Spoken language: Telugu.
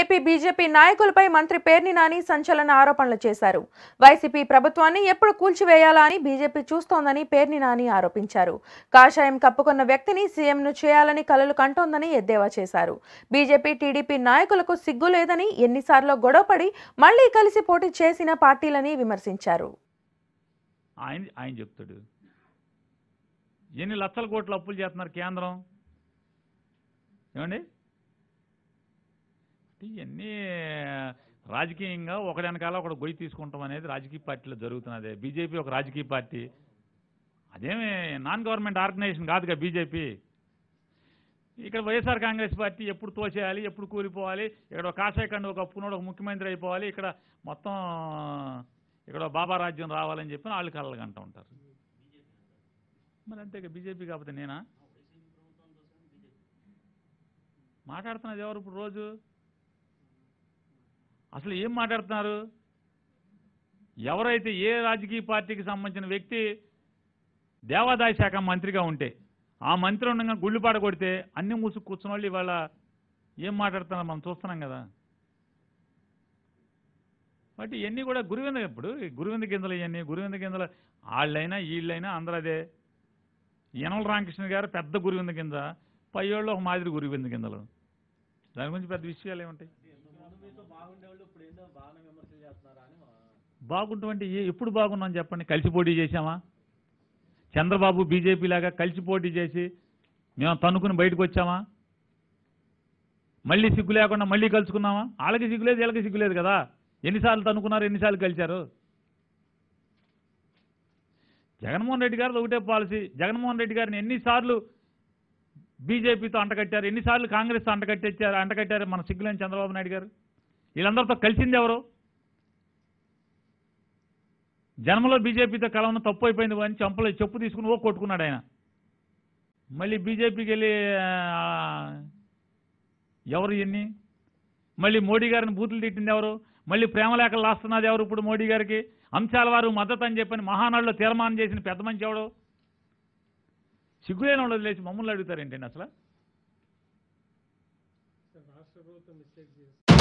ఏపీ బీజేపీ నాయకులపై మంత్రి పేర్ని నాని సంచలన ఆరోపణలు చేశారు వైసీపీ ప్రభుత్వాన్ని ఎప్పుడు కూల్చివేయాలా అని బీజేపీ చూస్తోందని పేర్ని నాని ఆరోపించారు కాషాయం కప్పుకున్న వ్యక్తిని సీఎంను చేయాలని కలలు కంటోందని ఎద్దేవా చేశారు బీజేపీ టీడీపీ నాయకులకు సిగ్గు లేదని ఎన్నిసార్లు గొడవపడి మళ్లీ కలిసి పోటీ చేసిన పార్టీలని విమర్శించారు ఎన్ని లక్షల కోట్లు అప్పులు చేస్తున్నారు కేంద్రం ఏమండి కాబట్టి ఇవన్నీ రాజకీయంగా ఒక వెనకాల ఒకటి గొయ్యి తీసుకుంటాం అనేది రాజకీయ పార్టీలో జరుగుతున్నది బీజేపీ ఒక రాజకీయ పార్టీ అదేమి నాన్ గవర్నమెంట్ ఆర్గనైజేషన్ కాదుగా బీజేపీ ఇక్కడ వైఎస్ఆర్ కాంగ్రెస్ పార్టీ ఎప్పుడు తోచేయాలి ఎప్పుడు కూలిపోవాలి ఇక్కడ కాసేకండి ఒక పునోడు ఒక ముఖ్యమంత్రి అయిపోవాలి ఇక్కడ మొత్తం ఇక్కడ బాబా రాజ్యం రావాలని చెప్పి వాళ్ళు కళ్ళగంటూ ఉంటారు మరి అంతే బీజేపీ కాకపోతే నేనా మాట్లాడుతున్నది ఎవరు ఇప్పుడు రోజు అసలు ఏం మాట్లాడుతున్నారు ఎవరైతే ఏ రాజకీయ పార్టీకి సంబంధించిన వ్యక్తి దేవాదాయ శాఖ మంత్రిగా ఉంటే ఆ మంత్రి ఉండగా గుళ్ళుపాట కొడితే అన్ని మూసుకు కూర్చున్న వాళ్ళు ఇవాళ ఏం మాట్లాడుతున్నారు మనం చూస్తున్నాం కదా బట్ ఇవన్నీ కూడా గురువింద ఇప్పుడు గురువింద గింజలు ఇవన్నీ గురువింద గింజలు వాళ్ళైనా వీళ్ళైనా అందరూ అదే ఎనల్ రామకృష్ణ గారు పెద్ద గురువింద గింజ పై ఒక మాదిరి గురువింద గింజలు దాని గురించి పెద్ద విషయాలు ఉంటాయి బాగుంటుంటే ఎప్పుడు బాగున్నాం చెప్పండి కలిసి పోటీ చేశామా చంద్రబాబు బీజేపీ లాగా కలిసి పోటీ చేసి మేము తన్నుకుని బయటకు వచ్చామా మళ్ళీ సిగ్గు లేకుండా మళ్ళీ కలుసుకున్నామా వాళ్ళకి సిగ్గులేదు వీళ్ళకి సిగ్గులేదు కదా ఎన్నిసార్లు తనుకున్నారు ఎన్నిసార్లు కలిశారు జగన్మోహన్ రెడ్డి గారు ఒకటే పాలసీ జగన్మోహన్ రెడ్డి గారిని ఎన్నిసార్లు బీజేపీతో అంటకట్టారు ఎన్నిసార్లు కాంగ్రెస్తో అంటకట్టారు అంటకట్టారు మన సిగ్గులేని చంద్రబాబు నాయుడు గారు వీళ్ళందరితో కలిసింది ఎవరు జన్మలో బీజేపీతో కలవడం తప్పు అయిపోయింది అని చంపలు చెప్పు తీసుకుని ఓ కొట్టుకున్నాడు ఆయన మళ్ళీ బీజేపీకి వెళ్ళి ఎవరు ఎన్ని మళ్ళీ మోడీ గారిని బూతులు తిట్టింది ఎవరు మళ్ళీ ప్రేమలేఖలు రాస్తున్నది ఎవరు ఇప్పుడు మోడీ గారికి అంశాల వారు మద్దతు అని చెప్పని మహానాడులో తీర్మానం చేసిన పెద్ద మంచి ఎవడు సిగ్గులేని ఉండదు లేచి మమ్మల్ని అడుగుతారేంటండి అసలు రాష్ట్ర ప్రభుత్వం మిస్టేక్